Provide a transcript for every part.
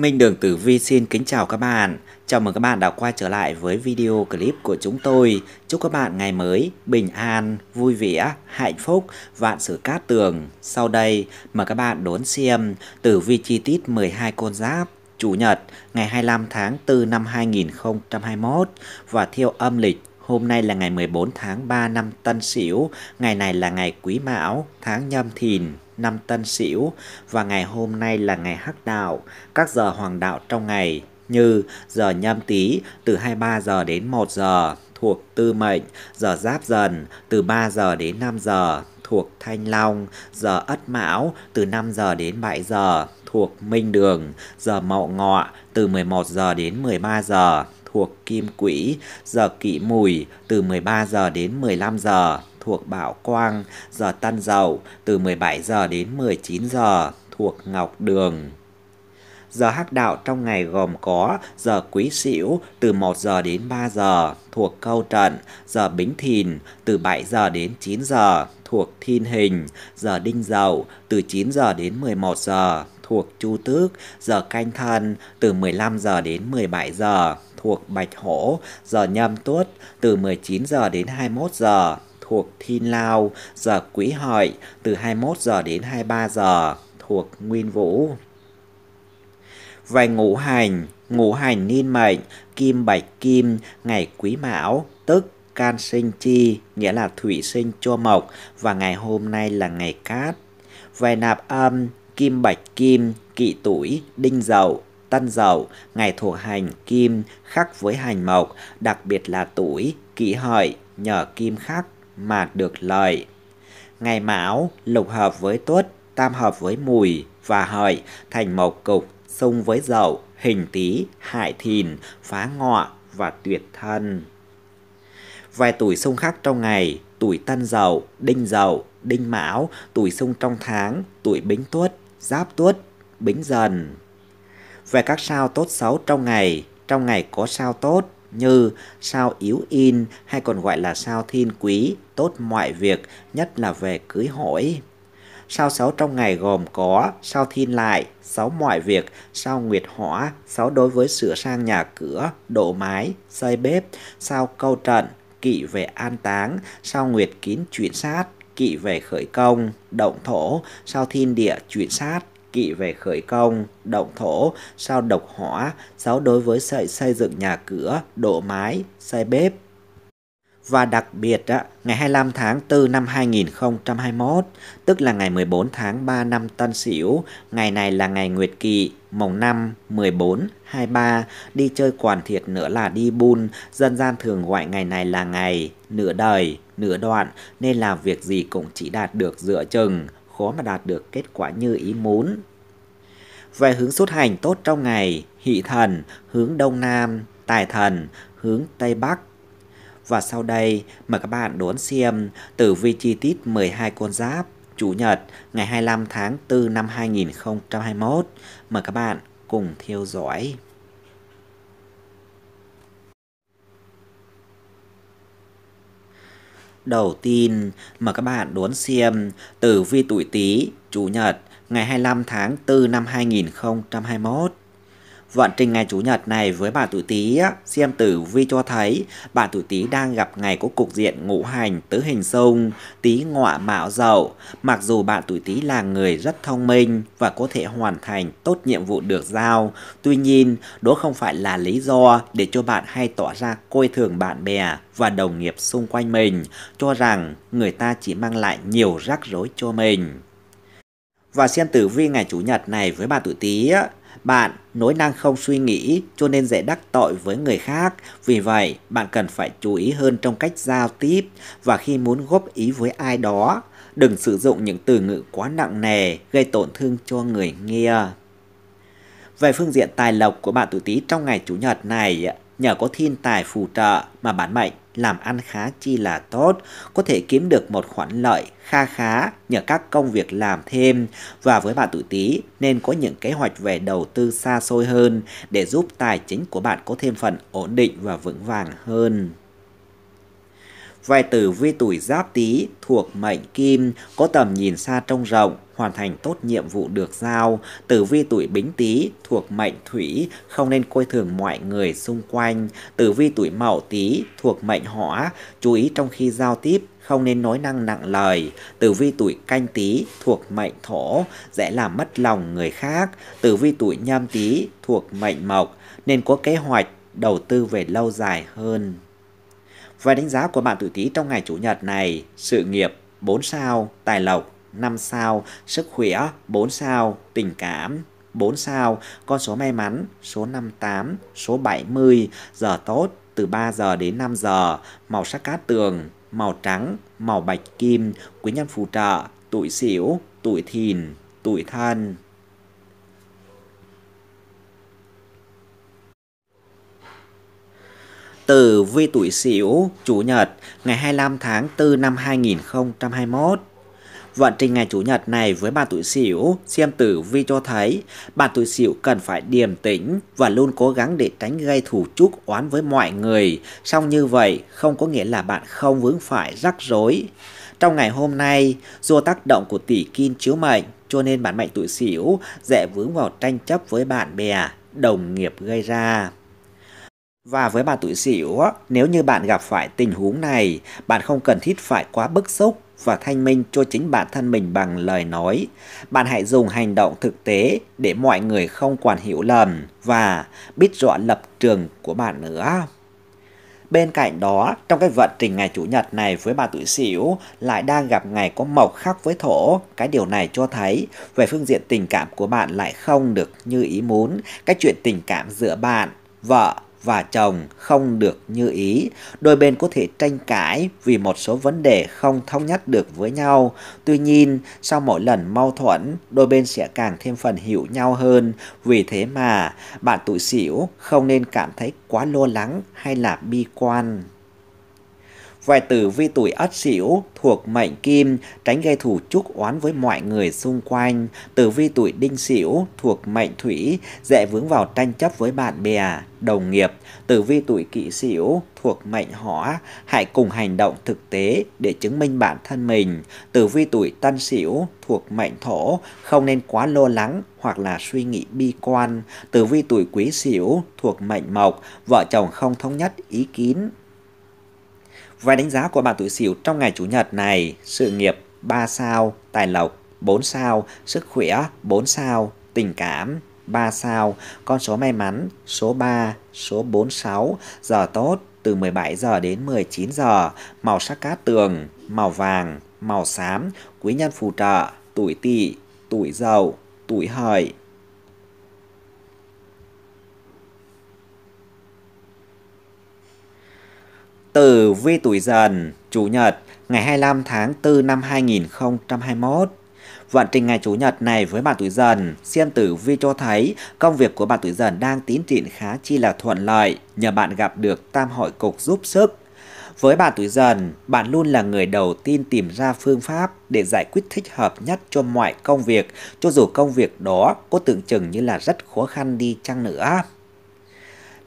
Minh Đường Tử Vi xin kính chào các bạn. Chào mừng các bạn đã quay trở lại với video clip của chúng tôi. Chúc các bạn ngày mới bình an, vui vẻ, hạnh phúc, vạn sự cát tường. Sau đây, mời các bạn đón xem tử vi chi tiết 12 con giáp Chủ nhật ngày 25 tháng 4 năm 2021 và theo âm lịch Hôm nay là ngày 14 tháng 3 năm Tân Sửu, ngày này là ngày Quý Mão, tháng Nhâm Thìn năm Tân Sửu và ngày hôm nay là ngày Hắc Đạo, các giờ Hoàng Đạo trong ngày như giờ Nhâm Tý từ 23 giờ đến 1 giờ thuộc Tư Mệnh, giờ Giáp Dần từ 3 giờ đến 5 giờ thuộc Thanh Long, giờ Ất Mão từ 5 giờ đến 7 giờ thuộc Minh Đường, giờ Mậu Ngọ từ 11 giờ đến 13 giờ thuộc Kim Quỹ, giờ Kỷ Mùi từ 13 giờ đến 15 giờ thuộc Bảo Quang, giờ tân dậu từ 17 giờ đến 19 giờ thuộc Ngọc Đường. Giờ hắc đạo trong ngày gồm có giờ quý sửu từ 1 giờ đến 3 giờ thuộc câu trận, giờ bính thìn từ 7 giờ đến 9 giờ thuộc thiên hình, giờ đinh dậu từ 9 giờ đến 11 giờ thuộc chu tước, giờ canh thân từ 15 giờ đến 17 giờ thuộc bạch hổ, giờ nhâm tuất từ 19 giờ đến 21 giờ thuộc Thiên Lao, giờ Quý Hợi từ 21 giờ đến 23 giờ thuộc Nguyên Vũ. Về ngũ hành, ngũ hành niên mệnh, kim bạch kim, ngày Quý Mão, tức can sinh chi, nghĩa là thủy sinh cho mộc và ngày hôm nay là ngày cát. Về nạp âm, kim bạch kim, kỵ tuổi, đinh dậu, tân dậu, ngày thuộc hành kim khắc với hành mộc, đặc biệt là tuổi, kỷ hợi, nhờ kim khắc mà được lợi. Ngày Mão lục hợp với Tuất, tam hợp với Mùi và Hợi thành một cục xung với Dậu, Hình Tý, Hại Thìn, Phá Ngọ và Tuyệt Thân. Vài tuổi xung khắc trong ngày, tuổi Tân Dậu, Đinh Dậu, Đinh Mão, tuổi xung trong tháng, tuổi Bính Tuất, Giáp Tuất, Bính Dần. Về các sao tốt xấu trong ngày, trong ngày có sao tốt, như sao yếu in hay còn gọi là sao thiên quý, tốt mọi việc, nhất là về cưới hỏi. Sao xấu trong ngày gồm có sao thiên lại, sáu mọi việc, sao nguyệt hỏa, sáu đối với sửa sang nhà cửa, độ mái, xây bếp, sao câu trận, kỵ về an táng, sao nguyệt kín chuyển sát, kỵ về khởi công, động thổ, sao thiên địa chuyển sát, kỵ về khởi công, động thổ, sao độc hỏa, sáu đối với xây, xây dựng nhà cửa, độ mái, xây bếp. Và đặc biệt, ngày 25 tháng 4 năm 2021, tức là ngày 14 tháng 3 năm Tân Sửu, ngày này là ngày Nguyệt Kỵ, mồng 5, 14, 23, đi chơi quản thiệt nữa là đi bun, dân gian thường gọi ngày này là ngày, nửa đời, nửa đoạn, nên làm việc gì cũng chỉ đạt được dựa chừng, khó mà đạt được kết quả như ý muốn. Về hướng xuất hành tốt trong ngày, hị thần, hướng đông nam, tài thần, hướng tây bắc. Và sau đây, mời các bạn đón xem tử vi chi tiết 12 con giáp, Chủ nhật, ngày 25 tháng 4 năm 2021. Mời các bạn cùng theo dõi. đầu tiên mà các bạn đón xem tử vi tuổi Tý, Chủ nhật, ngày 25 tháng 4 năm 2021. Vận trình ngày Chủ nhật này với bà tuổi Tý, xem tử vi cho thấy bà tuổi Tý đang gặp ngày có cục diện ngũ hành tứ hình xung, Tý ngọa mạo dậu. Mặc dù bạn tuổi Tý là người rất thông minh và có thể hoàn thành tốt nhiệm vụ được giao, tuy nhiên đó không phải là lý do để cho bạn hay tỏ ra coi thường bạn bè và đồng nghiệp xung quanh mình, cho rằng người ta chỉ mang lại nhiều rắc rối cho mình. Và xem tử vi ngày Chủ nhật này với bà tuổi Tý bạn nói năng không suy nghĩ cho nên dễ đắc tội với người khác. Vì vậy, bạn cần phải chú ý hơn trong cách giao tiếp và khi muốn góp ý với ai đó. Đừng sử dụng những từ ngữ quá nặng nề gây tổn thương cho người nghe. Về phương diện tài lộc của bạn tuổi Tý trong ngày Chủ nhật này, nhờ có thiên tài phù trợ mà bản mệnh làm ăn khá chi là tốt, có thể kiếm được một khoản lợi kha khá nhờ các công việc làm thêm và với bạn tuổi Tý nên có những kế hoạch về đầu tư xa xôi hơn để giúp tài chính của bạn có thêm phần ổn định và vững vàng hơn. Vài tử vi tuổi giáp tý thuộc mệnh kim, có tầm nhìn xa trông rộng, hoàn thành tốt nhiệm vụ được giao. Tử vi tuổi bính tý thuộc mệnh thủy, không nên coi thường mọi người xung quanh. Tử vi tuổi mậu tý thuộc mệnh hỏa, chú ý trong khi giao tiếp, không nên nói năng nặng lời. Tử vi tuổi canh tý thuộc mệnh thổ, dễ làm mất lòng người khác. Tử vi tuổi nhâm tý thuộc mệnh mộc, nên có kế hoạch đầu tư về lâu dài hơn. Và đánh giá của bạn tử Tý trong ngày Chủ nhật này, sự nghiệp 4 sao, tài lộc 5 sao, sức khỏe 4 sao, tình cảm 4 sao, con số may mắn số 58, số 70, giờ tốt từ 3 giờ đến 5 giờ, màu sắc cát tường, màu trắng, màu bạch kim, quý nhân phù trợ, tuổi xỉu, tuổi thìn, tuổi thân. tử vi tuổi Sửu, Chủ nhật, ngày 25 tháng 4 năm 2021. Vận trình ngày Chủ nhật này với bạn tuổi Sửu, xem tử vi cho thấy bạn tuổi Sửu cần phải điềm tĩnh và luôn cố gắng để tránh gây thủ chuốc oán với mọi người. Song như vậy không có nghĩa là bạn không vướng phải rắc rối. Trong ngày hôm nay, do tác động của tỷ kim chiếu mệnh, cho nên bản mệnh tuổi Sửu dễ vướng vào tranh chấp với bạn bè, đồng nghiệp gây ra. Và với bà tuổi Sửu, nếu như bạn gặp phải tình huống này, bạn không cần thiết phải quá bức xúc và thanh minh cho chính bản thân mình bằng lời nói. Bạn hãy dùng hành động thực tế để mọi người không còn hiểu lầm và biết rõ lập trường của bạn nữa. Bên cạnh đó, trong cái vận trình ngày Chủ nhật này với bà tuổi Sửu lại đang gặp ngày có mộc khắc với thổ. Cái điều này cho thấy về phương diện tình cảm của bạn lại không được như ý muốn. Cái chuyện tình cảm giữa bạn, vợ và chồng không được như ý. Đôi bên có thể tranh cãi vì một số vấn đề không thống nhất được với nhau. Tuy nhiên, sau mỗi lần mâu thuẫn, đôi bên sẽ càng thêm phần hiểu nhau hơn. Vì thế mà, bạn tuổi xỉu không nên cảm thấy quá lo lắng hay là bi quan. Vài tử vi tuổi ất sửu thuộc mệnh kim, tránh gây thủ chúc oán với mọi người xung quanh. Tử vi tuổi đinh sửu thuộc mệnh thủy, dễ vướng vào tranh chấp với bạn bè, đồng nghiệp. Tử vi tuổi kỷ sửu thuộc mệnh hỏa, hãy cùng hành động thực tế để chứng minh bản thân mình. Tử vi tuổi tân sửu thuộc mệnh thổ, không nên quá lo lắng hoặc là suy nghĩ bi quan. Tử vi tuổi quý sửu thuộc mệnh mộc, vợ chồng không thống nhất ý kiến và đánh giá của bạn tuổi Sửu trong ngày Chủ nhật này, sự nghiệp 3 sao, tài lộc 4 sao, sức khỏe 4 sao, tình cảm 3 sao, con số may mắn số 3, số 46, giờ tốt từ 17 giờ đến 19 giờ, màu sắc cát tường, màu vàng, màu xám, quý nhân phù trợ, tuổi tỵ, tuổi dậu, tuổi hợi, Tử vi tuổi dần, Chủ nhật, ngày 25 tháng 4 năm 2021. Vận trình ngày Chủ nhật này với bạn tuổi dần, xem tử vi cho thấy công việc của bạn tuổi dần đang tiến triển khá chi là thuận lợi nhờ bạn gặp được tam hội cục giúp sức. Với bạn tuổi dần, bạn luôn là người đầu tiên tìm ra phương pháp để giải quyết thích hợp nhất cho mọi công việc, cho dù công việc đó có tưởng chừng như là rất khó khăn đi chăng nữa.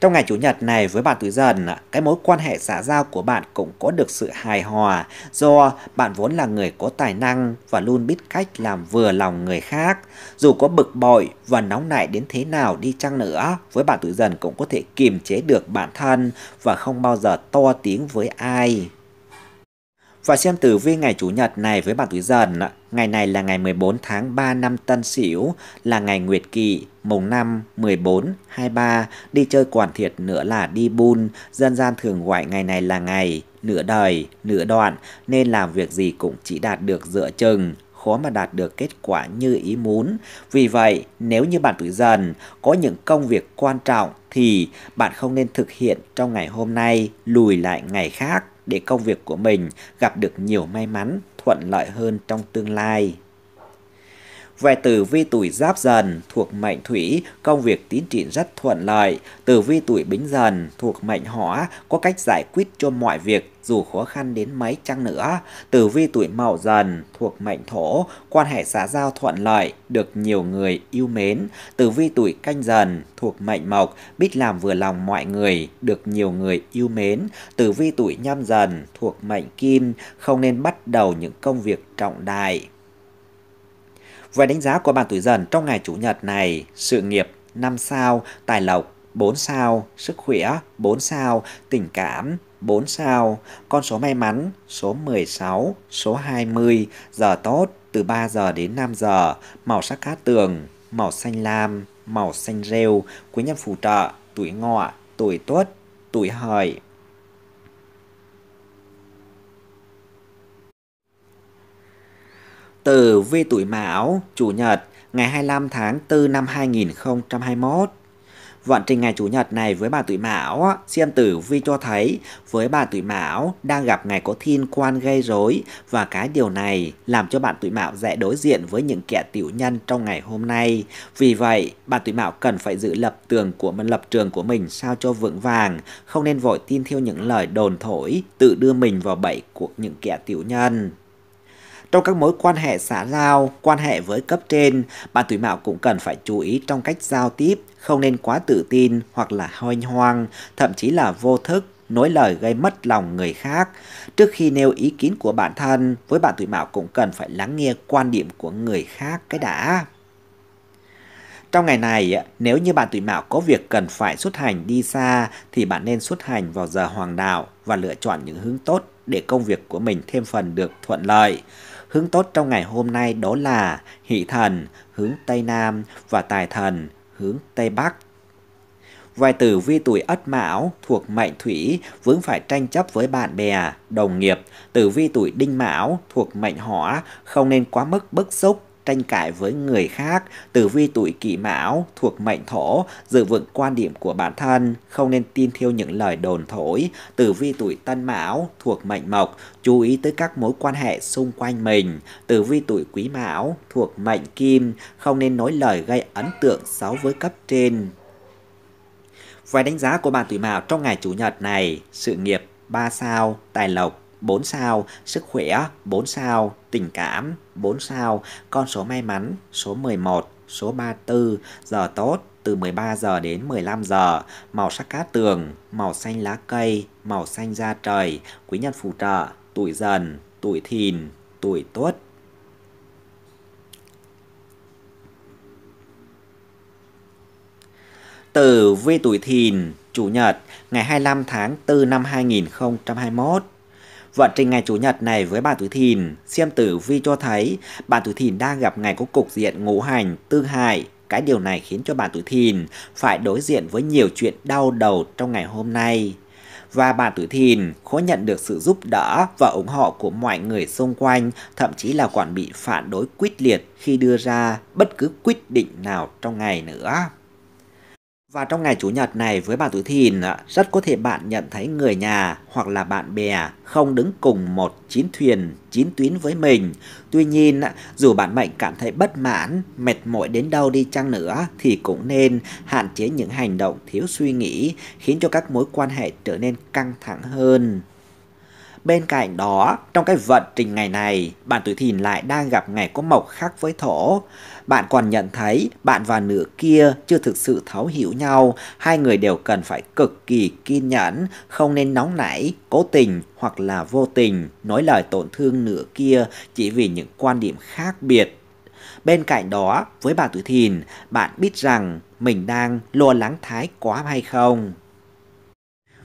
Trong ngày Chủ nhật này với bạn tuổi dần, cái mối quan hệ xã giao của bạn cũng có được sự hài hòa do bạn vốn là người có tài năng và luôn biết cách làm vừa lòng người khác. Dù có bực bội và nóng nảy đến thế nào đi chăng nữa, với bạn tuổi dần cũng có thể kiềm chế được bản thân và không bao giờ to tiếng với ai. Và xem tử vi ngày Chủ nhật này với bạn tuổi dần Ngày này là ngày 14 tháng 3 năm Tân Sửu, là ngày Nguyệt Kỵ, mùng 5, 14, 23, đi chơi quản thiệt nữa là đi bun, dân gian thường gọi ngày này là ngày nửa đời, nửa đoạn, nên làm việc gì cũng chỉ đạt được dựa chừng, khó mà đạt được kết quả như ý muốn. Vì vậy, nếu như bạn tuổi dần có những công việc quan trọng thì bạn không nên thực hiện trong ngày hôm nay, lùi lại ngày khác để công việc của mình gặp được nhiều may mắn thuận lợi hơn trong tương lai về tử vi tuổi giáp dần thuộc mệnh thủy, công việc tiến triển rất thuận lợi. Tử vi tuổi bính dần thuộc mệnh hỏa, có cách giải quyết cho mọi việc dù khó khăn đến mấy chăng nữa. Tử vi tuổi mậu dần thuộc mệnh thổ, quan hệ xã giao thuận lợi, được nhiều người yêu mến. Tử vi tuổi canh dần thuộc mệnh mộc, biết làm vừa lòng mọi người, được nhiều người yêu mến. Tử vi tuổi nhâm dần thuộc mệnh kim, không nên bắt đầu những công việc trọng đại về đánh giá của bạn tuổi dần trong ngày Chủ nhật này, sự nghiệp 5 sao, tài lộc 4 sao, sức khỏe 4 sao, tình cảm 4 sao, con số may mắn số 16, số 20, giờ tốt từ 3 giờ đến 5 giờ, màu sắc cát tường, màu xanh lam, màu xanh rêu, quý nhân phù trợ, tuổi ngọ, tuổi tuất, tuổi hợi. từ vi tuổi Mão, Chủ nhật, ngày 25 tháng 4 năm 2021. Vận trình ngày Chủ nhật này với bà tuổi Mão, xem tử vi cho thấy với bà tuổi Mão đang gặp ngày có thiên quan gây rối và cái điều này làm cho bạn tuổi Mão dễ đối diện với những kẻ tiểu nhân trong ngày hôm nay. Vì vậy, bà tuổi Mão cần phải giữ lập tường của mình lập trường của mình sao cho vững vàng, không nên vội tin theo những lời đồn thổi, tự đưa mình vào bẫy của những kẻ tiểu nhân. Trong các mối quan hệ xã giao, quan hệ với cấp trên, bạn tuổi mão cũng cần phải chú ý trong cách giao tiếp, không nên quá tự tin hoặc là hoanh hoang, thậm chí là vô thức nói lời gây mất lòng người khác. Trước khi nêu ý kiến của bản thân, với bạn tuổi mão cũng cần phải lắng nghe quan điểm của người khác cái đã. Trong ngày này, nếu như bạn tuổi mão có việc cần phải xuất hành đi xa thì bạn nên xuất hành vào giờ hoàng đạo và lựa chọn những hướng tốt để công việc của mình thêm phần được thuận lợi. Hướng tốt trong ngày hôm nay đó là Hỷ Thần hướng Tây Nam và Tài Thần hướng Tây Bắc. Vài tử vi tuổi Ất Mão thuộc mệnh Thủy vướng phải tranh chấp với bạn bè, đồng nghiệp. Tử vi tuổi Đinh Mão thuộc mệnh Hỏa không nên quá mức bức xúc tranh cãi với người khác, tử vi tuổi kỷ mão thuộc mệnh thổ, giữ vững quan điểm của bản thân, không nên tin theo những lời đồn thổi, tử vi tuổi tân mão thuộc mệnh mộc, chú ý tới các mối quan hệ xung quanh mình, tử vi tuổi quý mão thuộc mệnh kim, không nên nói lời gây ấn tượng xấu với cấp trên. Vài đánh giá của bạn tuổi mão trong ngày chủ nhật này, sự nghiệp 3 sao, tài lộc 4 sao, sức khỏe 4 sao, tình cảm 4 sao, con số may mắn số 11, số 34, giờ tốt từ 13 giờ đến 15 giờ, màu sắc cá tường, màu xanh lá cây, màu xanh da trời, quý nhân phù trợ, tuổi dần, tuổi thìn, tuổi tuất. từ vi tuổi thìn, Chủ nhật, ngày 25 tháng 4 năm 2021. Vận trình ngày Chủ nhật này với bà tử Thìn, xem tử vi cho thấy bà tử Thìn đang gặp ngày có cục diện ngũ hành, tư hại, cái điều này khiến cho bà tử thìn phải đối diện với nhiều chuyện đau đầu trong ngày hôm nay. Và bà tử thìn khó nhận được sự giúp đỡ và ủng hộ của mọi người xung quanh, thậm chí là còn bị phản đối quyết liệt khi đưa ra bất cứ quyết định nào trong ngày nữa. Và trong ngày Chủ nhật này với bạn tuổi thìn, à, rất có thể bạn nhận thấy người nhà hoặc là bạn bè không đứng cùng một chín thuyền, chín tuyến với mình. Tuy nhiên, à, dù bạn mệnh cảm thấy bất mãn, mệt mỏi đến đâu đi chăng nữa thì cũng nên hạn chế những hành động thiếu suy nghĩ khiến cho các mối quan hệ trở nên căng thẳng hơn. Bên cạnh đó, trong cái vận trình ngày này, bạn tuổi thìn lại đang gặp ngày có mộc khác với thổ. Bạn còn nhận thấy bạn và nửa kia chưa thực sự thấu hiểu nhau, hai người đều cần phải cực kỳ kiên nhẫn, không nên nóng nảy, cố tình hoặc là vô tình nói lời tổn thương nửa kia chỉ vì những quan điểm khác biệt. Bên cạnh đó, với bà tuổi thìn, bạn biết rằng mình đang lo lắng thái quá hay không?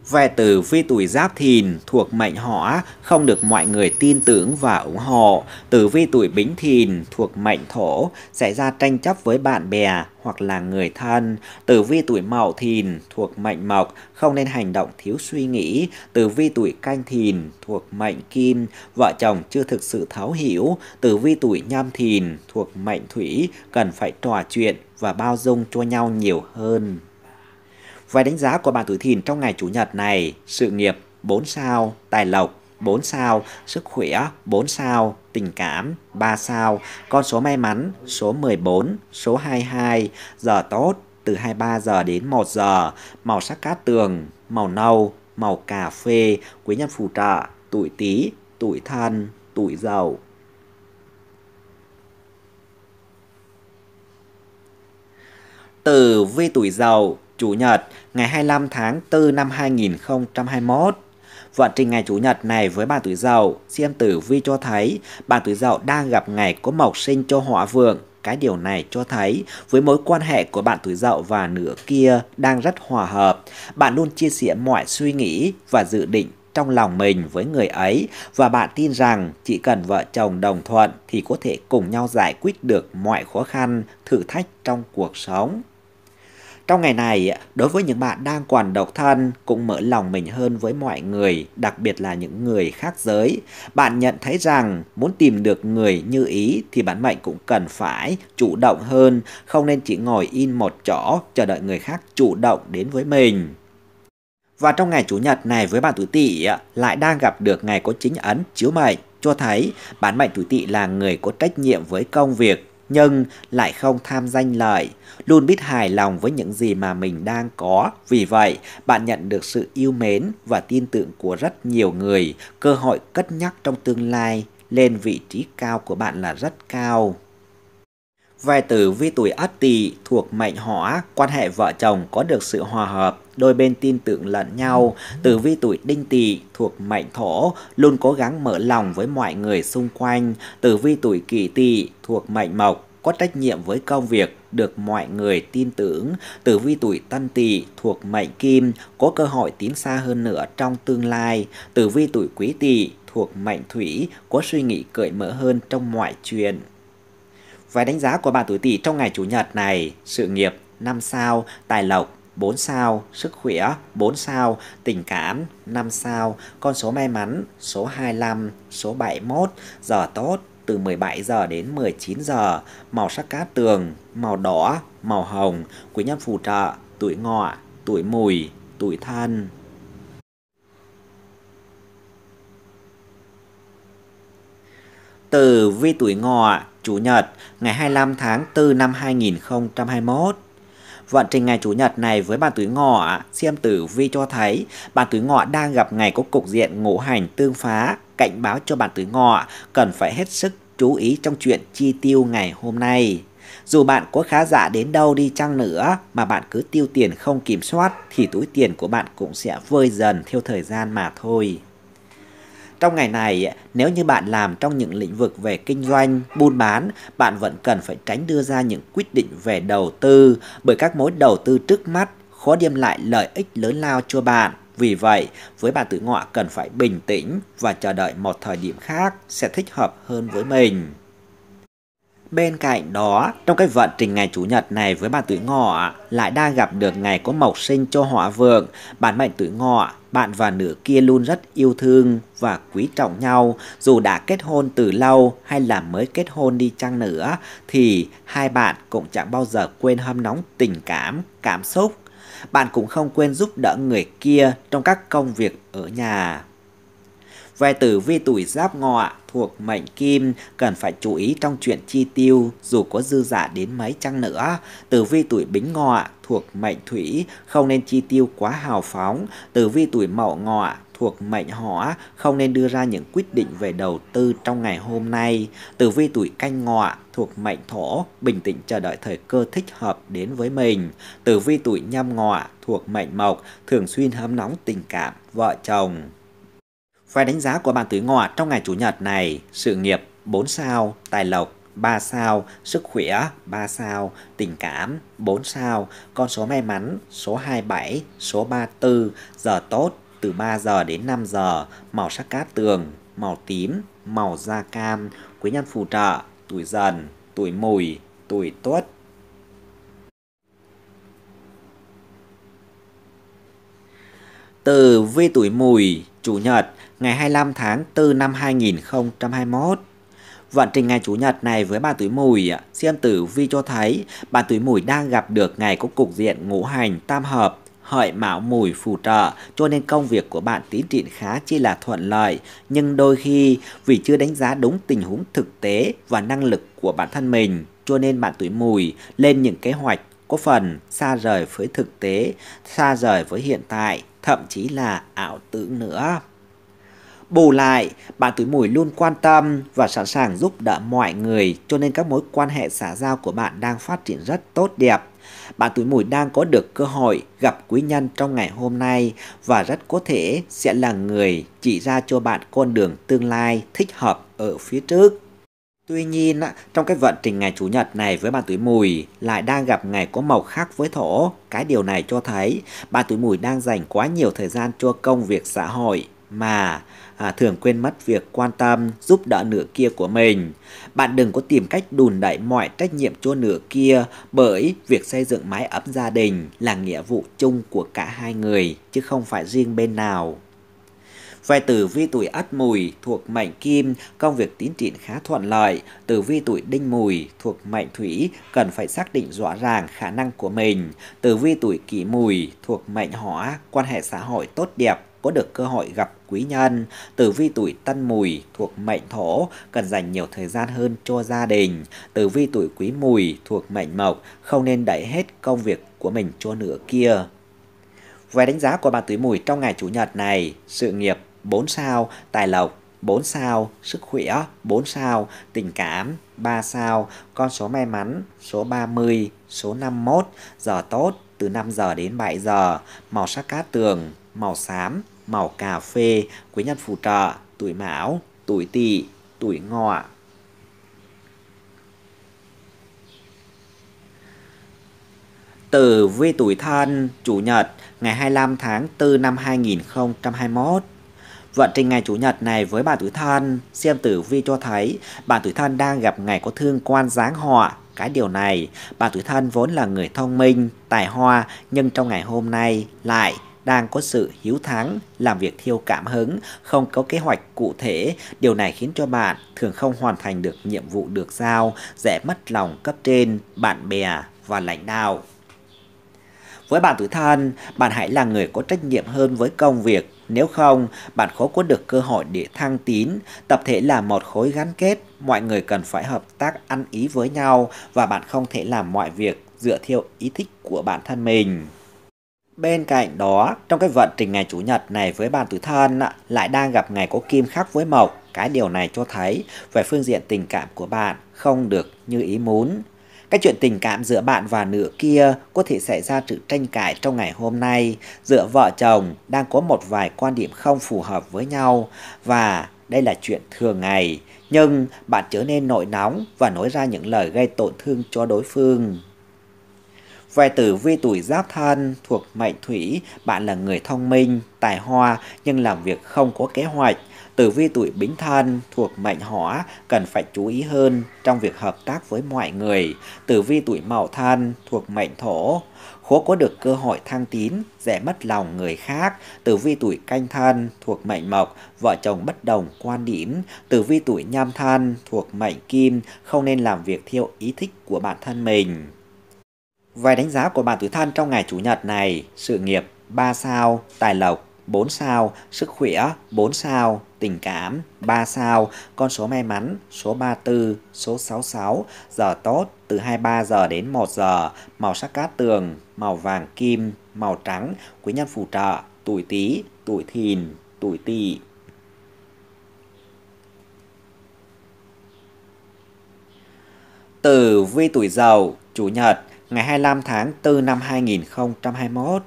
Về từ phi tuổi giáp thìn thuộc mệnh hỏa không được mọi người tin tưởng và ủng hộ. Tử vi tuổi bính thìn thuộc mệnh thổ sẽ ra tranh chấp với bạn bè hoặc là người thân. Tử vi tuổi mậu thìn thuộc mệnh mộc không nên hành động thiếu suy nghĩ. Tử vi tuổi canh thìn thuộc mệnh kim vợ chồng chưa thực sự thấu hiểu. Tử vi tuổi nhâm thìn thuộc mệnh thủy cần phải trò chuyện và bao dung cho nhau nhiều hơn. Vài đánh giá của bạn tuổi thìn trong ngày Chủ nhật này, sự nghiệp 4 sao, tài lộc 4 sao, sức khỏe 4 sao, tình cảm 3 sao, con số may mắn số 14, số 22, giờ tốt từ 23 giờ đến 1 giờ, màu sắc cát tường, màu nâu, màu cà phê, quý nhân phù trợ, tuổi Tý, tuổi Thân, tuổi giàu từ vi tuổi giàu Chủ nhật ngày 25 tháng 4 năm 2021. Vận trình ngày Chủ nhật này với bà tuổi Dậu, xem tử vi cho thấy bà tuổi Dậu đang gặp ngày có mộc sinh cho hỏa vượng. Cái điều này cho thấy với mối quan hệ của bạn tuổi Dậu và nửa kia đang rất hòa hợp. Bạn luôn chia sẻ mọi suy nghĩ và dự định trong lòng mình với người ấy và bạn tin rằng chỉ cần vợ chồng đồng thuận thì có thể cùng nhau giải quyết được mọi khó khăn, thử thách trong cuộc sống. Trong ngày này, đối với những bạn đang còn độc thân cũng mở lòng mình hơn với mọi người, đặc biệt là những người khác giới. Bạn nhận thấy rằng muốn tìm được người như ý thì bản mệnh cũng cần phải chủ động hơn, không nên chỉ ngồi in một chỗ chờ đợi người khác chủ động đến với mình. Và trong ngày Chủ nhật này với bạn tuổi tỵ lại đang gặp được ngày có chính ấn chiếu mệnh cho thấy bản mệnh tuổi tỵ là người có trách nhiệm với công việc nhưng lại không tham danh lợi, luôn biết hài lòng với những gì mà mình đang có. Vì vậy, bạn nhận được sự yêu mến và tin tưởng của rất nhiều người, cơ hội cất nhắc trong tương lai lên vị trí cao của bạn là rất cao. vài tử vi tuổi Ất Tỵ thuộc mệnh Hỏa, quan hệ vợ chồng có được sự hòa hợp Đôi bên tin tưởng lẫn nhau, Tử Vi tuổi Đinh Tỵ thuộc mệnh Thổ luôn cố gắng mở lòng với mọi người xung quanh. Tử Vi tuổi Kỷ Tỵ thuộc mệnh Mộc có trách nhiệm với công việc được mọi người tin tưởng. Tử vi tuổi Tân Tỵ thuộc mệnh Kim có cơ hội tiến xa hơn nữa trong tương lai. Tử vi tuổi Quý Tỵ thuộc mệnh Thủy có suy nghĩ cởi mở hơn trong mọi chuyện. Vài đánh giá của bạn tuổi Tỵ trong ngày chủ nhật này, sự nghiệp năm sao, tài lộc 4 sao, sức khỏe 4 sao, tình cảm 5 sao, con số may mắn số 25, số 71, giờ tốt từ 17 giờ đến 19 giờ, màu sắc cát tường, màu đỏ, màu hồng, quý nhân phù trợ, tuổi ngọ, tuổi mùi, tuổi thân. Từ vi tuổi ngọ, Chủ nhật, ngày 25 tháng 4 năm 2021. Vận trình ngày Chủ nhật này với bàn túi ngọ, xem tử vi cho thấy bàn túi ngọ đang gặp ngày có cục diện ngũ hành tương phá, cảnh báo cho bạn túi ngọ cần phải hết sức chú ý trong chuyện chi tiêu ngày hôm nay. Dù bạn có khá giả đến đâu đi chăng nữa mà bạn cứ tiêu tiền không kiểm soát thì túi tiền của bạn cũng sẽ vơi dần theo thời gian mà thôi. Trong ngày này, nếu như bạn làm trong những lĩnh vực về kinh doanh, buôn bán, bạn vẫn cần phải tránh đưa ra những quyết định về đầu tư bởi các mối đầu tư trước mắt khó đem lại lợi ích lớn lao cho bạn. Vì vậy, với bạn tử ngọ cần phải bình tĩnh và chờ đợi một thời điểm khác sẽ thích hợp hơn với mình. Bên cạnh đó, trong cái vận trình ngày Chủ nhật này với bạn tuổi ngọ lại đang gặp được ngày có mộc sinh cho hỏa vượng. Bạn mệnh tuổi ngọ, bạn và nữ kia luôn rất yêu thương và quý trọng nhau. Dù đã kết hôn từ lâu hay là mới kết hôn đi chăng nữa thì hai bạn cũng chẳng bao giờ quên hâm nóng tình cảm, cảm xúc. Bạn cũng không quên giúp đỡ người kia trong các công việc ở nhà. Về tử vi tuổi giáp ngọ thuộc mệnh kim cần phải chú ý trong chuyện chi tiêu dù có dư giả đến mấy chăng nữa. Tử vi tuổi bính ngọ thuộc mệnh thủy không nên chi tiêu quá hào phóng. Tử vi tuổi mậu ngọ thuộc mệnh hỏa không nên đưa ra những quyết định về đầu tư trong ngày hôm nay. Tử vi tuổi canh ngọ thuộc mệnh thổ bình tĩnh chờ đợi thời cơ thích hợp đến với mình. Tử vi tuổi nhâm ngọ thuộc mệnh mộc thường xuyên hâm nóng tình cảm vợ chồng. Vài đánh giá của bạn tuổi ngọ trong ngày Chủ nhật này, sự nghiệp 4 sao, tài lộc 3 sao, sức khỏe 3 sao, tình cảm 4 sao, con số may mắn số 27, số 34, giờ tốt từ 3 giờ đến 5 giờ, màu sắc cát tường, màu tím, màu da cam, quý nhân phù trợ, tuổi dần, tuổi mùi, tuổi tuất. Từ vi tuổi mùi, chủ nhật, ngày 25 tháng 4 năm 2021. Vận trình ngày Chủ nhật này với bà tuổi mùi, xem tử vi cho thấy bà tuổi mùi đang gặp được ngày có cục diện ngũ hành tam hợp, hợi mão mùi phù trợ cho nên công việc của bạn tiến triển khá chi là thuận lợi nhưng đôi khi vì chưa đánh giá đúng tình huống thực tế và năng lực của bản thân mình cho nên bạn tuổi mùi lên những kế hoạch có phần xa rời với thực tế, xa rời với hiện tại, thậm chí là ảo tưởng nữa. Bù lại, bạn tuổi mùi luôn quan tâm và sẵn sàng giúp đỡ mọi người cho nên các mối quan hệ xã giao của bạn đang phát triển rất tốt đẹp. Bạn tuổi mùi đang có được cơ hội gặp quý nhân trong ngày hôm nay và rất có thể sẽ là người chỉ ra cho bạn con đường tương lai thích hợp ở phía trước. Tuy nhiên, trong cái vận trình ngày Chủ nhật này với bạn tuổi mùi lại đang gặp ngày có màu khác với thổ. Cái điều này cho thấy bạn tuổi mùi đang dành quá nhiều thời gian cho công việc xã hội mà à, thường quên mất việc quan tâm giúp đỡ nửa kia của mình. Bạn đừng có tìm cách đùn đẩy mọi trách nhiệm cho nửa kia bởi việc xây dựng mái ấm gia đình là nghĩa vụ chung của cả hai người chứ không phải riêng bên nào. Về tử vi tuổi Ất Mùi thuộc mệnh Kim, công việc tiến triển khá thuận lợi. Tử vi tuổi Đinh Mùi thuộc mệnh Thủy cần phải xác định rõ ràng khả năng của mình. Tử vi tuổi Kỷ Mùi thuộc mệnh Hỏa, quan hệ xã hội tốt đẹp, có được cơ hội gặp quý nhân, tử vi tuổi tân mùi thuộc mệnh thổ cần dành nhiều thời gian hơn cho gia đình, tử vi tuổi quý mùi thuộc mệnh mộc không nên đẩy hết công việc của mình cho nửa kia. Về đánh giá của bạn tuổi mùi trong ngày Chủ nhật này, sự nghiệp 4 sao, tài lộc 4 sao, sức khỏe 4 sao, tình cảm 3 sao, con số may mắn số 30, số 51, giờ tốt từ 5 giờ đến 7 giờ, màu sắc cát tường màu xám, màu cà phê, quý nhân phù trợ, tuổi mão, tuổi tỵ, tuổi ngọ. Tử vi tuổi thân, chủ nhật, ngày 25 tháng 4 năm 2021. Vận trình ngày Chủ nhật này với bà tuổi thân, xem tử vi cho thấy bà tuổi thân đang gặp ngày có thương quan giáng họa. Cái điều này, bà tuổi thân vốn là người thông minh, tài hoa nhưng trong ngày hôm nay lại đang có sự hiếu thắng, làm việc thiêu cảm hứng, không có kế hoạch cụ thể. Điều này khiến cho bạn thường không hoàn thành được nhiệm vụ được giao, dễ mất lòng cấp trên, bạn bè và lãnh đạo. Với bạn tự thân, bạn hãy là người có trách nhiệm hơn với công việc. Nếu không, bạn khó có được cơ hội để thăng tín. Tập thể là một khối gắn kết, mọi người cần phải hợp tác ăn ý với nhau và bạn không thể làm mọi việc dựa theo ý thích của bản thân mình. Bên cạnh đó, trong cái vận trình ngày Chủ nhật này với bạn tứ thân lại đang gặp ngày có kim khắc với mộc. Cái điều này cho thấy về phương diện tình cảm của bạn không được như ý muốn. Cái chuyện tình cảm giữa bạn và nửa kia có thể xảy ra sự tranh cãi trong ngày hôm nay giữa vợ chồng đang có một vài quan điểm không phù hợp với nhau và đây là chuyện thường ngày. Nhưng bạn trở nên nội nóng và nói ra những lời gây tổn thương cho đối phương. Về tử vi tuổi giáp thân thuộc mệnh thủy, bạn là người thông minh, tài hoa nhưng làm việc không có kế hoạch. Tử vi tuổi bính thân thuộc mệnh hỏa cần phải chú ý hơn trong việc hợp tác với mọi người. Tử vi tuổi mậu thân thuộc mệnh thổ khó có được cơ hội thăng tín, dễ mất lòng người khác. Tử vi tuổi canh thân thuộc mệnh mộc, vợ chồng bất đồng quan điểm. Tử vi tuổi nhâm thân thuộc mệnh kim, không nên làm việc theo ý thích của bản thân mình. Vài đánh giá của bản tử thân trong ngày Chủ nhật này, sự nghiệp 3 sao, tài lộc 4 sao, sức khỏe 4 sao, tình cảm 3 sao, con số may mắn số 34, số 66, giờ tốt từ 23 giờ đến 1 giờ, màu sắc cát tường, màu vàng kim, màu trắng, quý nhân phù trợ, tuổi Tý, tuổi Thìn, tuổi Tỵ. từ vi tuổi giàu chủ nhật ngày 25 tháng 4 năm 2021.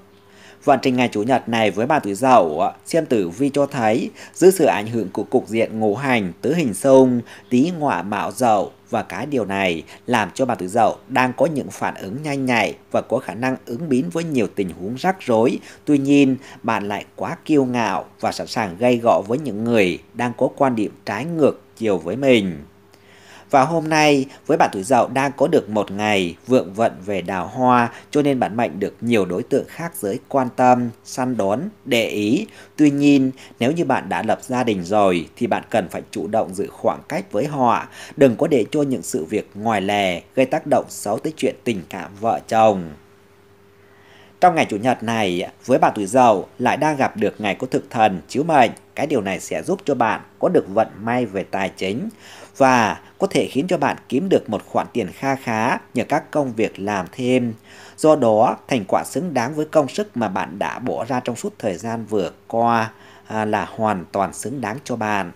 Vận trình ngày Chủ nhật này với bà tuổi Dậu, xem tử vi cho thấy dưới sự ảnh hưởng của cục diện ngũ hành tứ hình sông, tí ngọa mạo Dậu và cái điều này làm cho bà tuổi Dậu đang có những phản ứng nhanh nhạy và có khả năng ứng biến với nhiều tình huống rắc rối. Tuy nhiên, bạn lại quá kiêu ngạo và sẵn sàng gây gọ với những người đang có quan điểm trái ngược chiều với mình. Và hôm nay với bạn tuổi dậu đang có được một ngày vượng vận về đào hoa cho nên bạn mệnh được nhiều đối tượng khác giới quan tâm, săn đón, để ý. Tuy nhiên nếu như bạn đã lập gia đình rồi thì bạn cần phải chủ động giữ khoảng cách với họ. Đừng có để cho những sự việc ngoài lề gây tác động xấu tới chuyện tình cảm vợ chồng. Trong ngày Chủ nhật này, với bạn tuổi dậu lại đang gặp được ngày có thực thần chiếu mệnh, cái điều này sẽ giúp cho bạn có được vận may về tài chính và có thể khiến cho bạn kiếm được một khoản tiền kha khá nhờ các công việc làm thêm. Do đó, thành quả xứng đáng với công sức mà bạn đã bỏ ra trong suốt thời gian vừa qua à, là hoàn toàn xứng đáng cho bạn.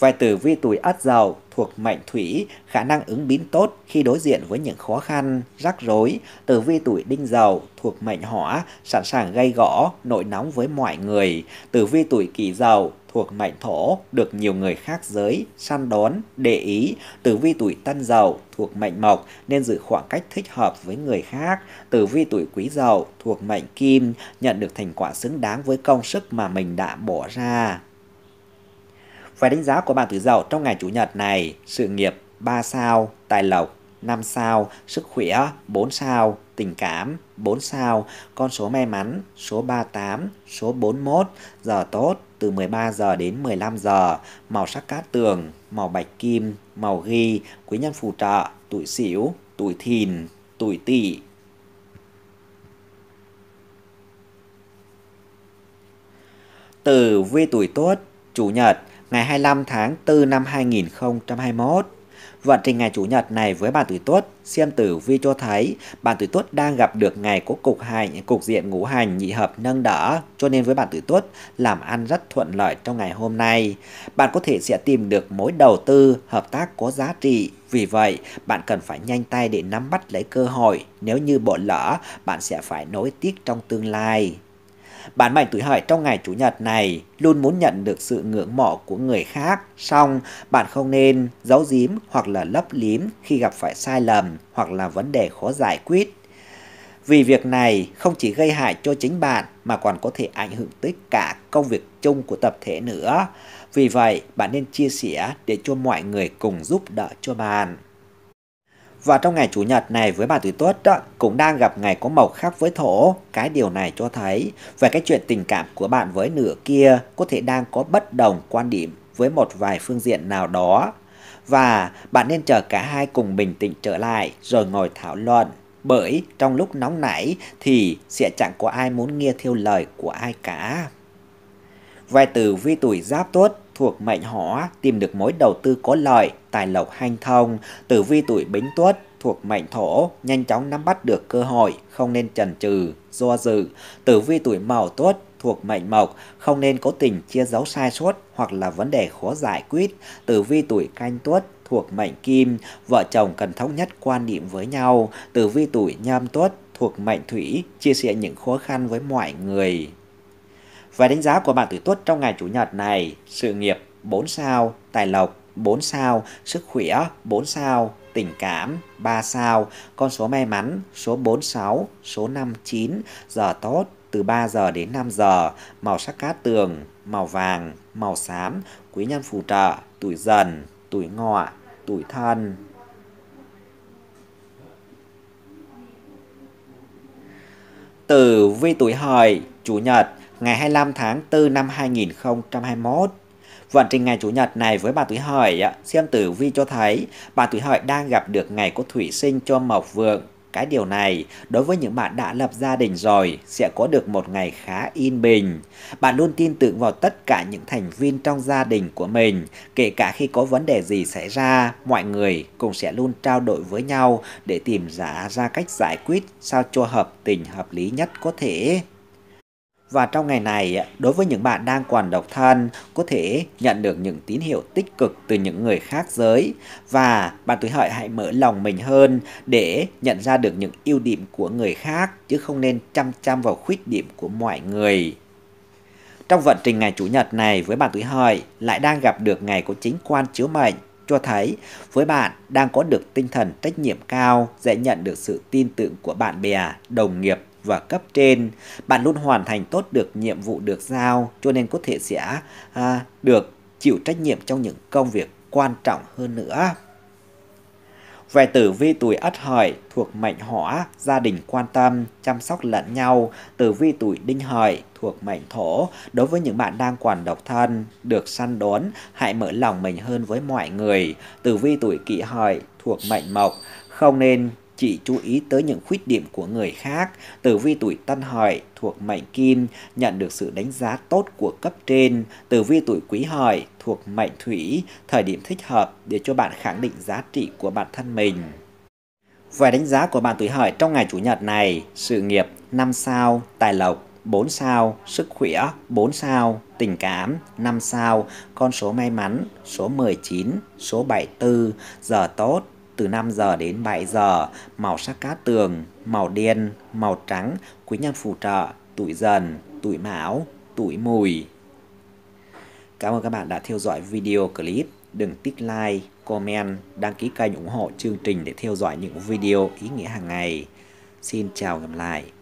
Vài tử vi tuổi ất giàu thuộc mệnh thủy, khả năng ứng biến tốt khi đối diện với những khó khăn, rắc rối. Tử vi tuổi đinh giàu thuộc mệnh hỏa, sẵn sàng gây gõ, nội nóng với mọi người. Tử vi tuổi kỷ giàu thuộc mệnh thổ, được nhiều người khác giới, săn đón, để ý. Tử vi tuổi tân giàu thuộc mệnh mộc nên giữ khoảng cách thích hợp với người khác. Tử vi tuổi quý giàu thuộc mệnh kim, nhận được thành quả xứng đáng với công sức mà mình đã bỏ ra. Về đánh giá của bạn tử dậu trong ngày Chủ nhật này, sự nghiệp 3 sao, tài lộc 5 sao, sức khỏe 4 sao, tình cảm 4 sao, con số may mắn số 38, số 41, giờ tốt từ 13 giờ đến 15 giờ, màu sắc cát tường, màu bạch kim, màu ghi, quý nhân phù trợ, tuổi xỉu, tuổi thìn, tuổi tỵ. từ vi tuổi tốt, chủ nhật ngày 25 tháng 4 năm 2021. Vận trình ngày Chủ nhật này với bản tuổi tuất, xem tử vi cho thấy bản tuổi tuất đang gặp được ngày của cục hành, cục diện ngũ hành nhị hợp nâng đỡ, cho nên với bản tuổi tuất làm ăn rất thuận lợi trong ngày hôm nay. Bạn có thể sẽ tìm được mối đầu tư, hợp tác có giá trị. Vì vậy, bạn cần phải nhanh tay để nắm bắt lấy cơ hội, nếu như bỏ lỡ, bạn sẽ phải nối tiếc trong tương lai bản mệnh tuổi hợi trong ngày Chủ nhật này luôn muốn nhận được sự ngưỡng mộ của người khác, song bạn không nên giấu giếm hoặc là lấp liếm khi gặp phải sai lầm hoặc là vấn đề khó giải quyết. Vì việc này không chỉ gây hại cho chính bạn mà còn có thể ảnh hưởng tới cả công việc chung của tập thể nữa. Vì vậy, bạn nên chia sẻ để cho mọi người cùng giúp đỡ cho bạn. Và trong ngày Chủ nhật này với bà tuổi Tuất cũng đang gặp ngày có mộc khác với thổ. Cái điều này cho thấy về cái chuyện tình cảm của bạn với nửa kia có thể đang có bất đồng quan điểm với một vài phương diện nào đó. Và bạn nên chờ cả hai cùng bình tĩnh trở lại rồi ngồi thảo luận. Bởi trong lúc nóng nảy thì sẽ chẳng có ai muốn nghe theo lời của ai cả. Vài từ vi tuổi giáp tuất thuộc mệnh hỏa tìm được mối đầu tư có lợi tài lộc hanh thông, tử vi tuổi bính tuất thuộc mệnh thổ, nhanh chóng nắm bắt được cơ hội, không nên chần chừ, do dự. Tử vi tuổi mậu tuất thuộc mệnh mộc, không nên cố tình chia giấu sai sót hoặc là vấn đề khó giải quyết. Tử vi tuổi canh tuất thuộc mệnh kim, vợ chồng cần thống nhất quan điểm với nhau. Tử vi tuổi nhâm tuất thuộc mệnh thủy, chia sẻ những khó khăn với mọi người. về đánh giá của bạn tuổi tuất trong ngày chủ nhật này, sự nghiệp 4 sao, tài lộc 4 sao, sức khỏe 4 sao, tình cảm 3 sao, con số may mắn số 46, số 59, giờ tốt từ 3 giờ đến 5 giờ, màu sắc cát tường, màu vàng, màu xám, quý nhân phù trợ, tuổi dần, tuổi ngọ, tuổi thân. Tử vi tuổi hợi, chủ nhật, ngày 25 tháng 4 năm 2021. Vận trình ngày Chủ nhật này với bà tuổi Hợi xem tử vi cho thấy bà tuổi Hợi đang gặp được ngày có thủy sinh cho Mộc Vượng. Cái điều này, đối với những bạn đã lập gia đình rồi, sẽ có được một ngày khá yên bình. Bạn luôn tin tưởng vào tất cả những thành viên trong gia đình của mình, kể cả khi có vấn đề gì xảy ra, mọi người cũng sẽ luôn trao đổi với nhau để tìm ra ra cách giải quyết sao cho hợp tình hợp lý nhất có thể. Và trong ngày này, đối với những bạn đang còn độc thân, có thể nhận được những tín hiệu tích cực từ những người khác giới. Và bạn tuổi hợi hãy mở lòng mình hơn để nhận ra được những ưu điểm của người khác, chứ không nên chăm chăm vào khuyết điểm của mọi người. Trong vận trình ngày Chủ nhật này với bạn tuổi hợi lại đang gặp được ngày của chính quan chiếu mệnh cho thấy với bạn đang có được tinh thần trách nhiệm cao, dễ nhận được sự tin tưởng của bạn bè, đồng nghiệp và cấp trên bạn luôn hoàn thành tốt được nhiệm vụ được giao cho nên có thể sẽ à, được chịu trách nhiệm trong những công việc quan trọng hơn nữa về tử vi tuổi ất hợi thuộc mệnh hỏa, gia đình quan tâm, chăm sóc lẫn nhau. Tử vi tuổi đinh hợi thuộc mệnh thổ, đối với những bạn đang quản độc thân, được săn đón, hãy mở lòng mình hơn với mọi người. Tử vi tuổi kỷ hợi thuộc mệnh mộc, không nên chỉ chú ý tới những khuyết điểm của người khác. Tử vi tuổi tân hợi thuộc mệnh kim nhận được sự đánh giá tốt của cấp trên. Tử vi tuổi quý hợi thuộc mệnh thủy, thời điểm thích hợp để cho bạn khẳng định giá trị của bản thân mình. Về đánh giá của bạn tuổi hợi trong ngày chủ nhật này, sự nghiệp 5 sao, tài lộc 4 sao, sức khỏe 4 sao, tình cảm 5 sao, con số may mắn số 19, số 74, giờ tốt từ 5 giờ đến 7 giờ, màu sắc cát tường, màu đen, màu trắng, quý nhân phù trợ, tuổi dần, tuổi mão, tuổi mùi. Cảm ơn các bạn đã theo dõi video clip. Đừng tích like, comment, đăng ký kênh ủng hộ chương trình để theo dõi những video ý nghĩa hàng ngày. Xin chào gặp lại.